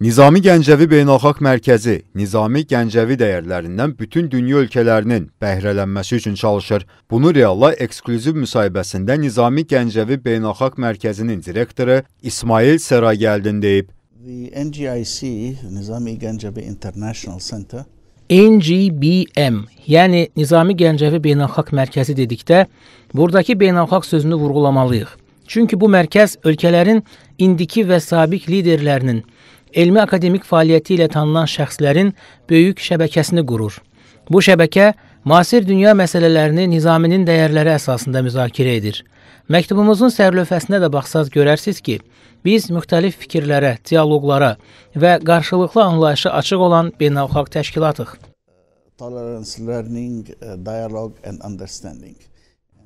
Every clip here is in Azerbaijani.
Nizami Gəncəvi Beynəlxalq Mərkəzi Nizami Gəncəvi dəyərlərindən bütün dünya ölkələrinin bəhrələnməsi üçün çalışır. Bunu Realla eksklüziv müsahibəsində Nizami Gəncəvi Beynəlxalq Mərkəzinin direktoru İsmail Səragəldin deyib. The NGIC, Nizami Gəncəvi International Center NGBM, yəni Nizami Gəncəvi Beynəlxalq Mərkəzi dedikdə, buradakı beynəlxalq sözünü vurğulamalıyıq. Çünki bu mərkəz ölkələrin indiki və sabiq liderlərinin elmi akademik fəaliyyəti ilə tanınan şəxslərin böyük şəbəkəsini qurur. Bu şəbəkə müasir dünya məsələlərini Nizaminin dəyərləri əsasında müzakirə edir. Məktubumuzun sərlövhəsinə də baxsaz görərsiniz ki, biz müxtəlif fikirlərə, dialoqlara və qarşılıqlı anlayışa açıq olan beynəlxalq təşkilatıq. Tolerance's learning, dialogue and understanding.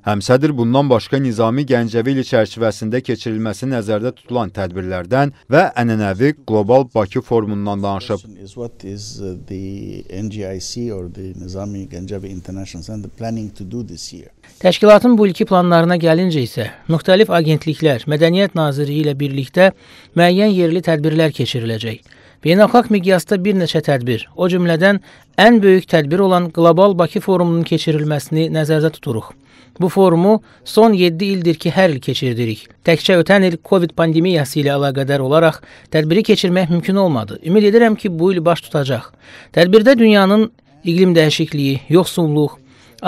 Həmsədr bundan başqa Nizami Gəncəvili çərçivəsində keçirilməsi nəzərdə tutulan tədbirlərdən və ənənəvi qlobal Bakı forumundan danışıb. What is uh, the NGIC or the Nizami Gəncəvi International Center planning to do this year? Təşkilatın bu ilki planlarına gəlincə isə müxtəlif agentliklər Mədəniyyət Nazirliyi ilə birlikdə müəyyən yerli tədbirlər keçiriləcək. Beynəlxalq miqyasda bir neçə tədbir, o cümlədən ən böyük tədbir olan Qlobal Bakı forumunun keçirilməsini nəzərdə tuturuq. Bu forumu son 7 ildir ki, hər il keçirdirik. Təkcə ötən il COVID pandemiyası ilə əlaqədar olaraq tədbiri keçirmək mümkün olmadı. Ümid edirəm ki, bu il baş tutacaq. Tədbirdə dünyanın iqlim dəyişikliyi, yoxsulluq,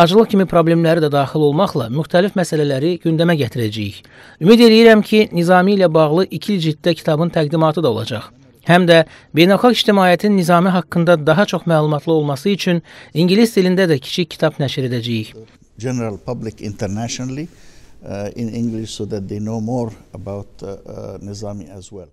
aclıq kimi problemləri də daxil olmaqla müxtəlif məsələləri gündəmə gətirəcəyik. Ümid edirəm ki, Nizami ilə bağlı 2 cilddə kitabın təqdimatı da olacaq. Həm də beynəlxalq ictimaiyyətin nizami haqqında daha çox məlumatlı olması üçün ingilis dilində də kiçik kitab nəşr edəcəyik. General public internationally uh, in English so that they know more about uh, uh, Nizami as well.